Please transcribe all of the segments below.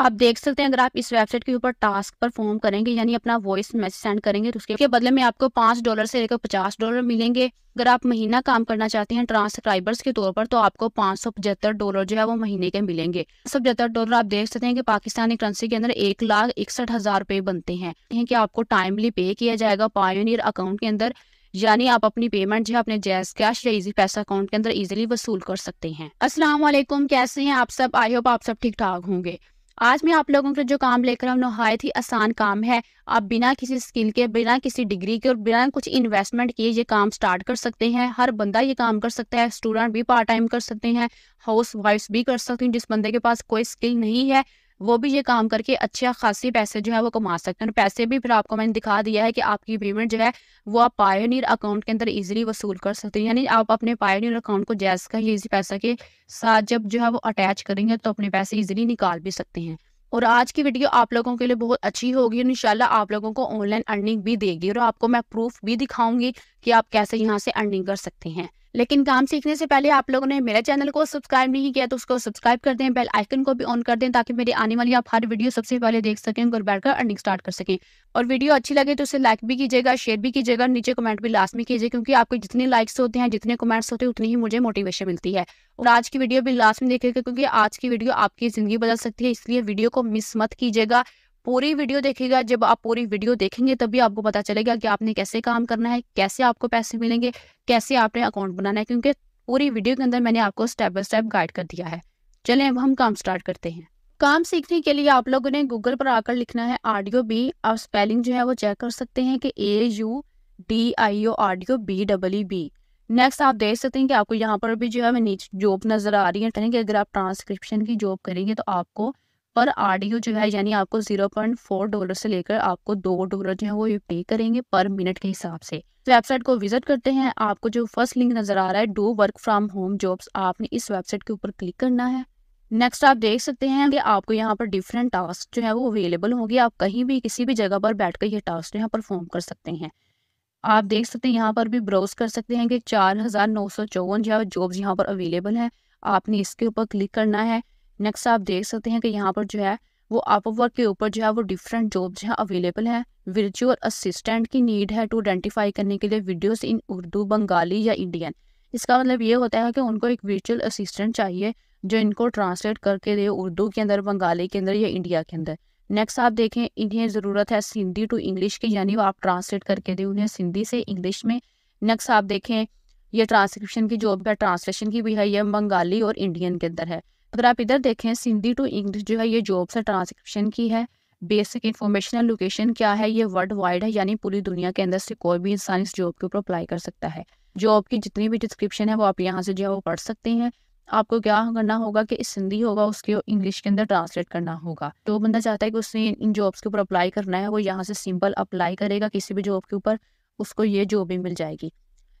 आप देख सकते हैं अगर आप इस वेबसाइट के ऊपर टास्क परफॉर्म करेंगे यानी अपना वॉइस मैसेज सेंड करेंगे तो उसके बदले में आपको पांच डॉलर से लेकर पचास डॉलर मिलेंगे अगर आप महीना काम करना चाहते हैं ट्रांसक्राइबर्स के तौर पर तो आपको पाँच सौ पचहत्तर डॉलर जो है वो महीने के मिलेंगे पचहत्तर डॉलर आप देख सकते हैं कि पाकिस्तानी करेंसी के अंदर एक लाख इकसठ हजार रुपए बनते हैं कि आपको टाइमली पे किया जाएगा पायोनियर अकाउंट के अंदर यानी आप अपनी पेमेंट जो है अपने जैस कैश या इजी पैसा अकाउंट के अंदर इजीली वसूल कर सकते हैं असलामेकुम कैसे हैं आप सब आई होप आप सब ठीक ठाक होंगे आज मैं आप लोगों के जो काम लेकर हम नहायत ही आसान काम है आप बिना किसी स्किल के बिना किसी डिग्री के और बिना कुछ इन्वेस्टमेंट किए ये काम स्टार्ट कर सकते हैं हर बंदा ये काम कर सकता है स्टूडेंट भी पार्ट टाइम कर सकते हैं हाउस वाइफ भी कर सकते हैं जिस बंदे के पास कोई स्किल नहीं है वो भी ये काम करके अच्छे खासी पैसे जो है वो कमा सकते हैं और पैसे भी फिर आपको मैंने दिखा दिया है कि आपकी पेमेंट जो है वो आप पायोनियर अकाउंट के अंदर इजीली वसूल कर सकते हैं यानी आप अपने पायोनियर अकाउंट को जैस का इजी पैसा के साथ जब जो है वो अटैच करेंगे तो अपने पैसे इजिली निकाल भी सकते हैं और आज की वीडियो आप लोगों के लिए बहुत अच्छी होगी और इनशाला आप लोगों को ऑनलाइन अर्निंग भी देगी और आपको मैं प्रूफ भी दिखाऊंगी कि आप कैसे यहाँ से अर्निंग कर सकते हैं लेकिन काम सीखने से पहले आप लोगों ने मेरे चैनल को सब्सक्राइब नहीं किया तो उसको सब्सक्राइब कर दें बेल आइकन को भी ऑन कर दें ताकि मेरी आने वाली आप हर वीडियो सबसे पहले देख सकें और बैठकर अर्निंग स्टार्ट कर सकें और वीडियो अच्छी लगे तो उसे लाइक भी कीजिएगा शेयर भी कीजिएगा नीचे कमेंट भी लास्ट में कीजिए क्योंकि आपके जितने लाइक्स होते हैं जितने कमेंट्स होते हैं उतनी ही मुझे मोटिवेशन मिलती है और आज की वीडियो भी लास्ट में देखेगा क्योंकि आज की वीडियो आपकी जिंदगी बदल सकती है इसलिए वीडियो को मिस मत कीजिएगा पूरी वीडियो देखेगा जब आप पूरी वीडियो देखेंगे तभी आपको पता चलेगा कि आपने कैसे काम करना है कैसे आपको पैसे मिलेंगे कैसे आपने अकाउंट बनाना है क्योंकि पूरी वीडियो के अंदर मैंने आपको स्टेप बाय स्टेप गाइड कर दिया है चलें अब हम काम स्टार्ट करते हैं काम सीखने के लिए आप लोगों ने गूगल पर आकर लिखना है ऑडियो बी आप स्पेलिंग जो है वो चेक कर सकते हैं कि A U D I O audio B double E B next आप देख सकते हैं कि आपको यहाँ पर भी जो है नीचे जॉब नज़र आ रही है कि अगर आप ट्रांसक्रिप्शन की जॉब करेंगे तो आपको पर आरडीयू जो है यानी आपको जीरो पॉइंट फोर डॉलर से लेकर आपको दो डॉलर जो है वो ये पे करेंगे पर मिनट के हिसाब से तो वेबसाइट को विजिट करते हैं आपको जो फर्स्ट लिंक नजर आ रहा है do work from home jobs आपने इस वेबसाइट के ऊपर क्लिक करना है नेक्स्ट आप देख सकते हैं कि आपको यहाँ पर डिफरेंट टास्क जो है वो अवेलेबल होगी आप कहीं भी किसी भी जगह पर बैठ कर ये टास्क जो है परफॉर्म कर सकते हैं आप देख सकते हैं यहाँ पर भी ब्राउज कर सकते हैं कि चार हज़ार नौ सौ चौवन जो जॉब्स यहाँ पर अवेलेबल है आपने इसके ऊपर क्लिक करना है नेक्स्ट आप देख सकते हैं कि यहाँ पर जो है वो अपवर्क के ऊपर जो है वो डिफरेंट जॉब जो है अवेलेबल हैं वर्चुअल असिस्टेंट की नीड है टू आइडेंटिफाई करने के लिए वीडियोस इन उर्दू बंगाली या इंडियन इसका मतलब ये होता है कि उनको एक वर्चुअल असिस्टेंट चाहिए जो इनको ट्रांसलेट करके दे उर्दू के अंदर बंगाली के अंदर या इंडिया के अंदर नेक्स्ट आप देखें इन्हें ज़रूरत है सिंधी टू इंग्लिश की यानी वो आप ट्रांसलेट करके दें उन्हें सिंधी से इंग्लिश में नेक्स्ट आप देखें यह ट्रांसक्रिप्शन की जॉब है ट्रांसलेशन की भी है यह बंगाली और इंडियन के अंदर है अगर आप इधर देखें सिंधी टू इंग्लिश जो है ये जॉब से ट्रांसक्रिप्शन की है बेसिक इंफॉर्मेशनल लोकेशन क्या है ये वर्ल्ड वाइड है यानी पूरी दुनिया के अंदर से कोई भी इंसान इस जॉब के ऊपर अप्लाई कर सकता है जॉब की जितनी भी डिस्क्रिप्शन है वो आप यहाँ से जो है वो पढ़ सकते हैं आपको क्या करना होगा कि सिंधी होगा उसके इंग्लिश के अंदर ट्रांसलेट करना होगा जो तो बंदा चाहता है कि उसने इन जॉब्स के ऊपर अप्लाई करना है वो यहाँ से सिंपल अप्लाई करेगा किसी भी जॉब के ऊपर उसको ये जॉब भी मिल जाएगी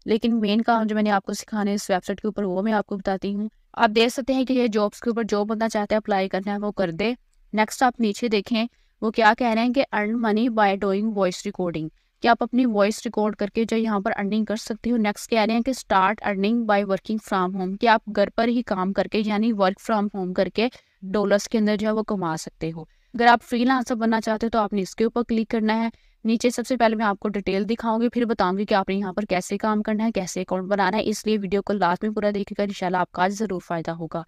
लेकिन मेन काम जो मैंने आपको सिखाना है इस वेबसाइट के ऊपर वो मैं आपको बताती हूँ आप देख सकते हैं कि ये जॉब्स के ऊपर जो बंदा चाहते है अप्लाई करना है वो कर दे नेक्स्ट आप नीचे देखें वो क्या कह रहे हैं कि earn money by doing voice recording कि आप अपनी वॉइस रिकॉर्ड करके जो यहाँ पर अर्निंग कर सकते हो नेक्स्ट कह रहे हैं कि start earning by working from home कि आप घर पर ही काम करके यानी वर्क फ्रॉम होम करके डॉलर्स के अंदर जो है वो कमा सकते हो अगर आप फ्रीलांसर बनना चाहते हो तो आपने इसके ऊपर क्लिक करना है नीचे सबसे पहले मैं आपको डिटेल दिखाऊंगी फिर बताऊंगी कि आपने यहाँ पर कैसे काम करना है कैसे अकाउंट बनाना है इसलिए वीडियो को लास्ट में पूरा देखेगा इनशाला आपका आज ज़रूर फ़ायदा होगा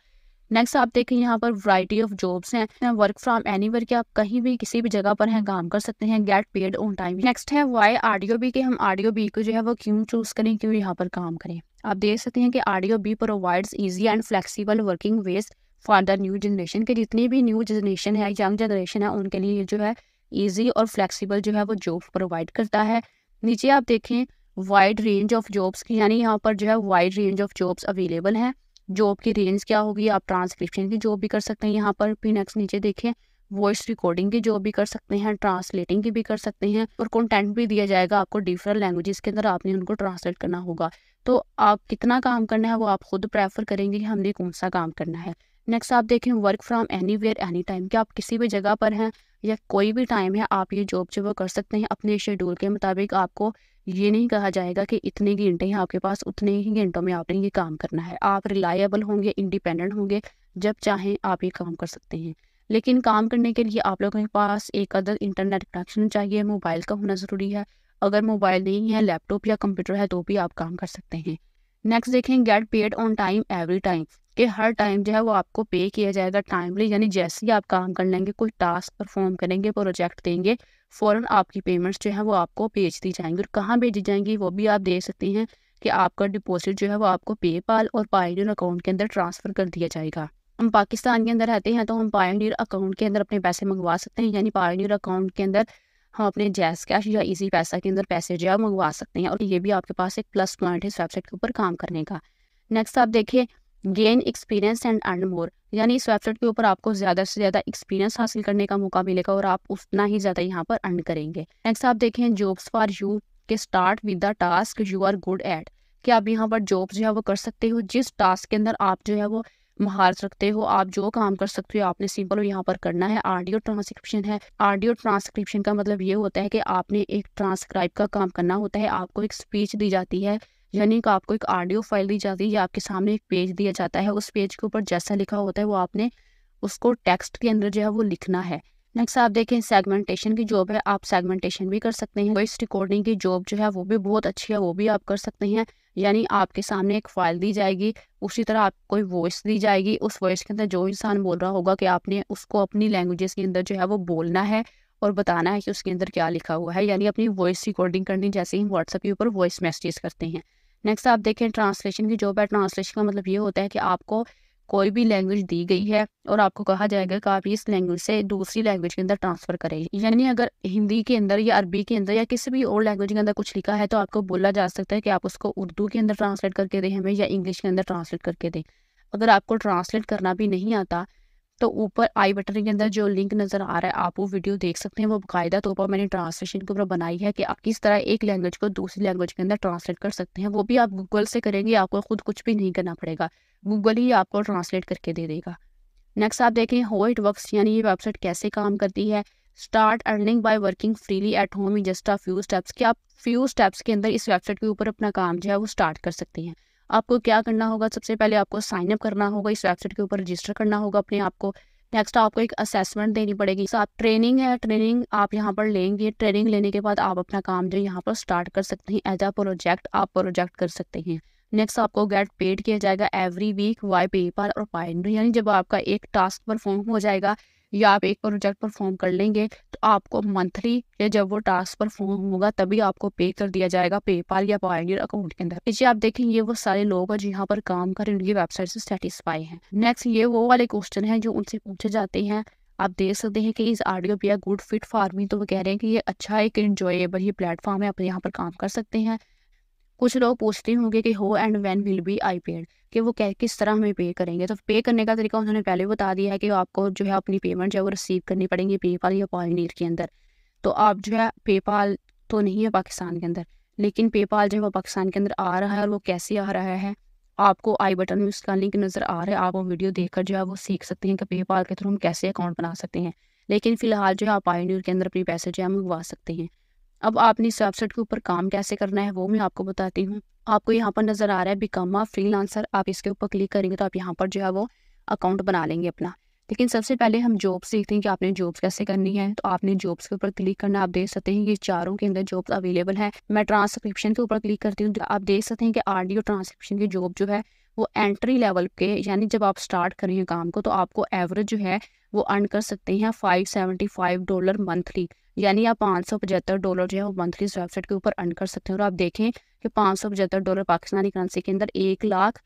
नेक्स्ट आप देखें यहाँ पर वराइटी ऑफ जॉब्स हैं वर्क फ्रॉम एनी के आप कहीं भी किसी भी जगह पर हैं काम कर सकते हैं get paid on time next है वाई ऑडियो बी के हम ऑडियो बी को जो है वो क्यों चूज करें क्यों यहाँ पर काम करें आप देख सकते हैं कि audio B provides easy and flexible working west for the new generation के जितनी भी न्यू जनरेशन है यंग जनरेशन है उनके लिए जो है ईजी और फ्लैक्सीबल जो है वो जॉब प्रोवाइड करता है नीचे आप देखें वाइड रेंज ऑफ जॉब्स की यानी यहाँ पर जो है wide range of jobs available हैं जॉब की रेंज क्या होगी आप ट्रांसक्रिप्शन की जॉब भी कर सकते हैं यहाँ पर फिर नेक्स्ट नीचे देखें वॉइस रिकॉर्डिंग की जॉब भी कर सकते हैं ट्रांसलेटिंग की भी कर सकते हैं और कंटेंट भी दिया जाएगा आपको डिफरेंट लैंग्वेजेस के अंदर आपने उनको ट्रांसलेट करना होगा तो आप कितना काम करना है वो आप खुद प्रेफर करेंगे कि हमने कौन सा काम करना है नेक्स्ट आप देखें work from anywhere any time क्या आप किसी भी जगह पर हैं या कोई भी टाइम है आप ये जॉब जो वो कर सकते हैं अपने शेड्यूल के मुताबिक आपको ये नहीं कहा जाएगा कि इतने घंटे हैं आपके पास उतने ही घंटों में आपने ये काम करना है आप रिलायबल होंगे इंडिपेंडेंट होंगे जब चाहें आप ये काम कर सकते हैं लेकिन काम करने के लिए आप लोगों के पास एक अदर इंटरनेट कनेक्शन चाहिए मोबाइल का होना ज़रूरी है अगर मोबाइल नहीं है लैपटॉप या कंप्यूटर है तो भी आप काम कर सकते हैं नेक्स्ट देखें get paid on time every time कि हर टाइम जो है वो आपको पे किया जाएगा टाइमली यानी जैसे ही आप काम कर लेंगे कोई टास्क परफॉर्म करेंगे प्रोजेक्ट देंगे फ़ौरन आपकी पेमेंट्स जो है वो आपको भेज दी जाएंगी और कहाँ भेजी जाएंगी वो भी आप देख सकते हैं कि आपका डिपॉजिट जो है वो आपको पेपाल और पायनियर अकाउंट के अंदर ट्रांसफ़र कर दिया जाएगा हम पाकिस्तान के अंदर रहते हैं तो हम पायनियर अकाउंट के अंदर अपने पैसे मंगवा सकते हैं यानी पायनियर अकाउंट के अंदर हम अपने जैस कैश या इजी पैसा के अंदर पैसे जो है मंगवा सकते हैं और ये भी आपके पास एक प्लस पॉइंट है इस वेबसाइट के ऊपर काम करने का नेक्स्ट आप देखिए gain experience and earn more यानी इस वेबसाइट के ऊपर आपको ज़्यादा से ज़्यादा एक्सपीरियंस हासिल करने का मौका मिलेगा और आप उतना ही ज़्यादा यहाँ पर अर्न करेंगे नेक्स्ट आप देखें जॉब्स फॉर यू के start with the task you are good at कि आप यहाँ पर जॉब जो है वो कर सकते हो जिस टास्क के अंदर आप जो है वो महारत रखते हो आप जो काम कर सकते हो आपने सिंपल यहाँ पर करना है आडियो ट्रांसक्रिप्शन है आडियो ट्रांसक्रिप्शन का मतलब ये होता है कि आपने एक ट्रांसक्राइब का काम करना होता है आपको एक स्पीच दी जाती है यानी कि आपको एक ऑडियो फाइल दी जाती है या आपके सामने एक पेज दिया जाता है उस पेज के ऊपर जैसा लिखा होता है वो आपने उसको टेक्स्ट के अंदर जो है वो लिखना है नेक्स्ट आप देखें सेगमेंटेशन की जॉब है आप सेगमेंटेशन भी कर सकते हैं वॉइस रिकॉर्डिंग की जॉब जो है वो भी बहुत अच्छी है वो भी आप कर सकते हैं यानी आपके सामने एक फाइल दी जाएगी उसी तरह आपको कोई वॉइस दी जाएगी उस वॉइस के अंदर जो इंसान बोल रहा होगा कि आपने उसको अपनी लैंग्वेजेस के अंदर जो है वो बोलना है और बताना है कि उसके अंदर क्या लिखा हुआ है यानी अपनी वॉइस रिकॉर्डिंग करनी जैसे ही व्हाट्सएप के ऊपर वॉइस मैसेज करते हैं नेक्स्ट आप देखें ट्रांसलेशन की जॉब है ट्रांसलेशन का मतलब ये होता है कि आपको कोई भी लैंग्वेज दी गई है और आपको कहा जाएगा कि आप इस लैंग्वेज से दूसरी लैंग्वेज के अंदर ट्रांसफर करें यानी अगर हिंदी के अंदर या अरबी के अंदर या किसी भी और लैंग्वेज के अंदर कुछ लिखा है तो आपको बोला जा सकता है कि आप उसको उर्दू के अंदर ट्रांसलेट करके दें हमें या इंग्लिश के अंदर ट्रांसलेट करके दें अगर आपको ट्रांसलेट करना भी नहीं आता तो ऊपर आई बटन के अंदर जो लिंक नज़र आ रहा है आप वो वीडियो देख सकते हैं वो बाकायदा तौर पर मैंने ट्रांसलेशन के ऊपर बनाई है कि आप किस तरह एक लैंग्वेज को दूसरी लैंग्वेज के अंदर ट्रांसलेट कर सकते हैं वो भी आप गूगल से करेंगे आपको खुद कुछ भी नहीं करना पड़ेगा गूगल ही आपको ट्रांसलेट करके दे देगा नेक्स्ट आप देखें हो इट वर्क यानी ये वेबसाइट कैसे काम करती है start earning by working freely at home in just a few steps कि आप फ्यू स्टेप्स के अंदर इस वेबसाइट के ऊपर अपना काम जो है वो स्टार्ट कर सकते हैं आपको क्या करना होगा सबसे पहले आपको साइन अप करना होगा इस वेबसाइट के ऊपर रजिस्टर करना होगा अपने आप को नेक्स्ट आपको एक असेसमेंट देनी पड़ेगी आप ट्रेनिंग है ट्रेनिंग आप यहाँ पर लेंगे ट्रेनिंग लेने के बाद आप अपना काम जो यहाँ पर स्टार्ट कर सकते हैं एज अ प्रोजेक्ट आप प्रोजेक्ट कर सकते हैं नेक्स्ट आपको गेट पेड किया जाएगा एवरी वीक वाई पेपर और पाइंडर यानी जब आपका एक टास्क परफॉर्म हो जाएगा या आप एक प्रोजेक्ट परफॉर्म कर लेंगे तो आपको मंथली या जब वो टास्क परफॉर्म होगा तभी आपको पे कर दिया जाएगा पेपाल या पॉइंट अकाउंट के अंदर जी आप देखें ये वो सारे लोग हैं जो यहाँ पर काम कर उनकी वेबसाइट से सेटिस्फाई हैं नेक्स्ट ये वो वाले क्वेश्चन हैं जो उनसे पूछे जाते हैं आप देख सकते हैं कि इस आडियो पे गुड फिट फार्मिंग तो वो कह रहे हैं कि ये अच्छा एक इंजॉयबल ये प्लेटफॉर्म है आप यहाँ पर काम कर सकते हैं कुछ लोग पूछते होंगे कि how and when will be I paid कि वो क्या किस तरह हमें पे करेंगे तो पे करने का तरीका उन्होंने पहले बता दिया है कि आपको जो है अपनी पेमेंट जो है वो रिसीव करनी पड़ेगी पेपाल या पॉइनीर के अंदर तो आप जो है पेपाल तो नहीं है पाकिस्तान के अंदर लेकिन पेपाल जो है वो पाकिस्तान के अंदर आ रहा है और वो कैसे आ रहा है आपको आई बटन में उसका लिंक नज़र आ रहा है आप वो वीडियो देखकर जो है वो सीख सकते हैं कि पेपाल के थ्रू हम कैसे अकाउंट बना सकते हैं लेकिन फिलहाल जो है आप पायोनियर के अंदर अपने पैसे जो है मंगवा सकते हैं अब आपने इस वेबसाइट के ऊपर काम कैसे करना है वो मैं आपको बताती हूँ आपको यहाँ पर नज़र आ रहा है बिकामा फ्री आप इसके ऊपर क्लिक करेंगे तो आप यहाँ पर जो है वो अकाउंट बना लेंगे अपना लेकिन सबसे पहले हम जॉब्स देखते हैं कि आपने जॉब्स कैसे करनी है तो आपने जॉब्स के ऊपर क्लिक करना आप देख सकते हैं कि चारों के अंदर जॉब्स अवेलेबल है मैं ट्रांसक्रिप्शन के ऊपर क्लिक करती हूँ आप देख सकते हैं कि ऑडियो ट्रांसक्रिप्शन की जॉब जो है वो एंट्री लेवल के यानी जब आप स्टार्ट करें काम को तो आपको एवरेज जो है वो अर्न कर सकते हैं five seventy five dollar monthly यानी आप पाँच सौ पचहत्तर डॉलर जो है वो मंथली इस वेबसाइट के ऊपर अर्न कर सकते हैं और आप देखें कि पाँच सौ पचहत्तर डॉलर पाकिस्तानी करेंसी के अंदर एक लाख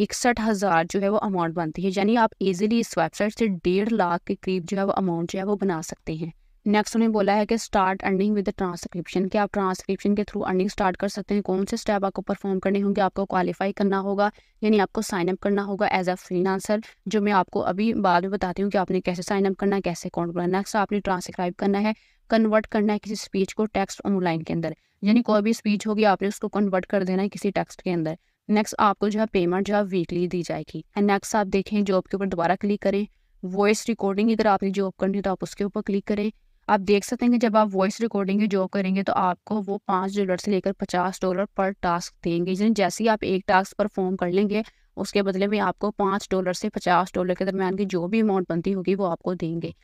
इकसठ हज़ार जो है वो अमाउंट बनती है यानी आप इजीली इस वेबसाइट से डेढ़ लाख के करीब जो है वो अमाउंट जो है वो बना सकते हैं नेक्स्ट उन्हें बोला है कि स्टार्ट अर्निंग विद ट्रांसक्रिप्शन कि आप ट्रांसक्रिप्शन के थ्रू अर्निंग स्टार्ट कर सकते हैं कौन से स्टेप आपको परफॉर्म करने होंगे आपको क्वालिफाई करना होगा यानी आपको साइन अप करना होगा एज अ फ्रीलांसर जो मैं आपको अभी बाद में बताती हूँ कि आपने कैसे साइन अप करना है कैसे अकाउंट बनाना नेक्स्ट आपने ट्रांसक्राइब करना है कन्वर्ट करना है किसी स्पीच को टेक्स्ट ऑनलाइन के अंदर यानी कोई भी स्पीच होगी आपने उसको कन्वर्ट कर देना है किसी टेक्स्ट के अंदर नेक्स्ट आपको जो है पेमेंट जो है वीकली दी जाएगी एंड नेक्स्ट आप देखें जॉब के ऊपर दोबारा क्लिक करें वॉइस रिकॉर्डिंग अगर आपने जॉब करनी है तो आप उसके ऊपर क्लिक करें आप देख सकते हैं कि जब आप वॉइस रिकॉर्डिंग की जॉब करेंगे तो आपको वो पाँच डॉलर से लेकर पचास डॉलर पर टास्क देंगे जैसे ही आप एक टास्क परफॉर्म कर लेंगे उसके बदले में आपको पाँच डॉलर से पचास डॉलर के दरमियान की जो भी अमाउंट बनती होगी वो आपको देंगे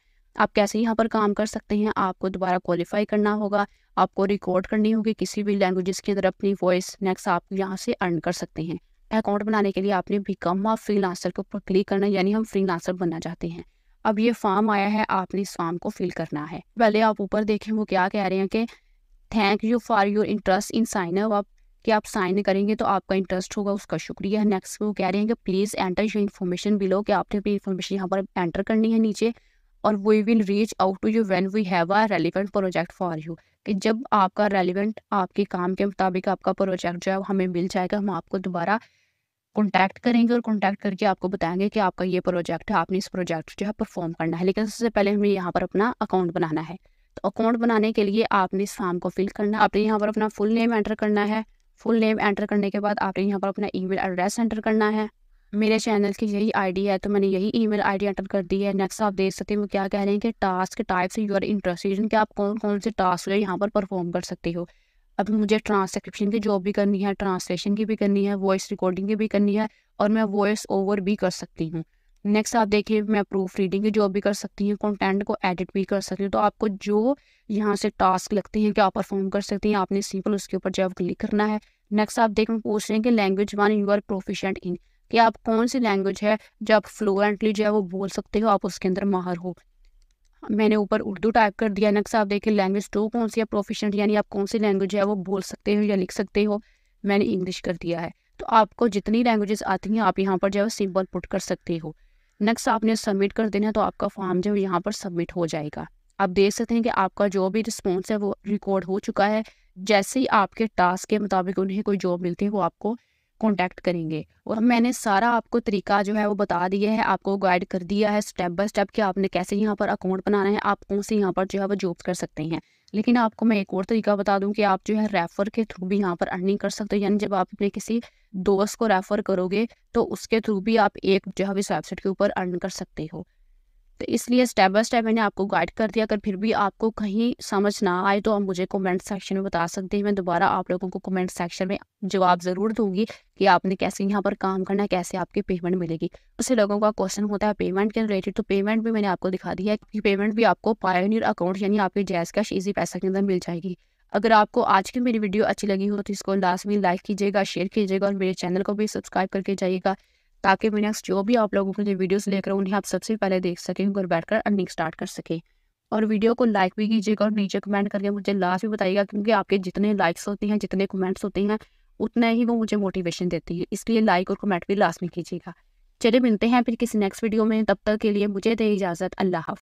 आप कैसे यहाँ पर काम कर सकते हैं आपको दोबारा क्वालिफाई करना होगा आपको रिकॉर्ड करनी होगी किसी भी लैंग्वेज के अंदर अपनी वॉइस नेक्स्ट आप यहाँ से अर्न कर सकते हैं अकाउंट बनाने के लिए आपने बिकम आप फ्री लांसर के ऊपर क्लिक करना यानी हम फ्री लांसर बनना चाहते हैं अब ये फॉर्म आया है आपने इस फॉर्म को फिल करना है पहले आप ऊपर देखें वो क्या कह रहे हैं कि thank you for your interest in sign up आप कि आप साइन करेंगे तो आपका इंटरेस्ट होगा उसका शुक्रिया नेक्स्ट वो कह रहे हैं कि please enter your information below कि आपने अपनी इन्फॉर्मेशन यहाँ पर एंटर करनी है नीचे और we will reach out to you when we have a relevant project for you कि जब आपका रेलिवेंट आपके काम के मुताबिक आपका प्रोजेक्ट जो है हमें मिल जाएगा हम आपको दोबारा कॉन्टैक्ट करेंगे और कॉन्टैक्ट करके आपको बताएंगे कि आपका ये प्रोजेक्ट है आपने इस प्रोजेक्ट जो है परफॉर्म करना है लेकिन सबसे पहले हमें यहाँ पर अपना अकाउंट बनाना है तो अकाउंट बनाने के लिए आपने इस फॉर्म को फिल करना है आपने यहाँ पर अपना फुल नेम एंटर करना है फुल नेम एंटर करने के बाद आपने यहाँ पर अपना ई एड्रेस एंटर करना है मेरे चैनल की यही आईडी है तो मैंने यही ईमेल आईडी एंटर कर दी है नेक्स्ट आप देख सकते हो क्या कह रहे हैं कि टास्क टाइप से यू आर इंटरेस्टेड कि आप कौन कौन से टास्क जो यहाँ पर परफॉर्म कर सकते हो अभी मुझे ट्रांसक्रिप्शन की जॉब भी करनी है ट्रांसलेशन की भी करनी है वॉइस रिकॉर्डिंग की भी करनी है और मैं वॉइस ओवर भी कर सकती हूँ नेक्स्ट आप देखिए मैं प्रूफ रीडिंग की जॉब भी कर सकती हूँ कंटेंट को एडिट भी कर सकती हूँ तो आपको जो यहाँ से टास्क लगते हैं कि आप परफॉर्म कर सकती हैं आपने सिंपल उसके ऊपर जब क्लिक करना है नेक्स्ट आप देखें पूछ रहे हैं कि language one you are proficient in कि आप कौन सी लैंग्वेज है जो आप फ्लुएंटली जो है वो बोल सकते हो आप उसके अंदर माहर हो मैंने ऊपर उर्दू टाइप कर दिया नक्शा आप देखें लैंग्वेज टू कौन सी है प्रोफिशेंट यानी आप कौन सी लैंग्वेज है वो बोल सकते हो या लिख सकते हो मैंने इंग्लिश कर दिया है तो आपको जितनी लैंग्वेजेस आती हैं आप यहाँ पर जो है सिंपल पुट कर सकते हो नक्स आपने सबमिट कर देना है तो आपका फॉर्म जो है यहाँ पर सबमिट हो जाएगा आप देख सकते हैं कि आपका जो भी रिस्पॉन्स है वो रिकॉर्ड हो चुका है जैसे ही आपके टास्क के मुताबिक उन्हें कोई जॉब मिलती है वो आपको कॉन्टैक्ट करेंगे और मैंने सारा आपको तरीका जो है वो बता दिया है आपको गाइड कर दिया है स्टेप बाय स्टेप कि आपने कैसे यहाँ पर अकाउंट बनाना है आप कौन से यहाँ पर जो है वो जॉब कर सकते हैं लेकिन आपको मैं एक और तरीका बता दूं कि आप जो है रेफर के थ्रू भी यहाँ पर अर्निंग कर सकते हो यानी जब आप अपने किसी दोस्त को रेफर करोगे तो उसके थ्रू भी आप एक जो है इस वेबसाइट के ऊपर अर्न कर सकते हो तो इसलिए स्टेप बाय स्टेप मैंने आपको गाइड कर दिया अगर फिर भी आपको कहीं समझ ना आए तो आप मुझे कमेंट सेक्शन में बता सकते हैं मैं दोबारा आप लोगों को कमेंट सेक्शन में जवाब ज़रूर दूंगी कि आपने कैसे यहाँ पर काम करना है कैसे आपकी पेमेंट मिलेगी उससे लोगों का क्वेश्चन होता है पेमेंट के रिलेटेड तो पेमेंट भी मैंने आपको दिखा दिया है पेमेंट भी आपको पायोनियर अकाउंट यानी आपके जैस कैश ईजी पैसा के अंदर मिल जाएगी अगर आपको आज की मेरी वीडियो अच्छी लगी हो तो इसको लास्ट में लाइक कीजिएगा शेयर कीजिएगा और मेरे चैनल को भी सब्सक्राइब करके जाइएगा ताकि मैं नेक्स्ट जो भी आप लोगों के लिए वीडियोस लेकर उन्हें आप सबसे पहले देख सकें घर बैठकर अर्निंग स्टार्ट कर सकें और वीडियो को लाइक भी कीजिएगा और नीचे कमेंट करके मुझे लास्ट भी बताइएगा क्योंकि आपके जितने लाइक्स होते हैं जितने कमेंट्स होते हैं उतना ही वो मुझे मोटिवेशन देती है इसलिए लाइक और कमेंट भी लास्ट में कीजिएगा चले मिलते हैं फिर किसी नेक्स्ट वीडियो में तब तक के लिए मुझे दे इजाज़त अल्लाह हाफ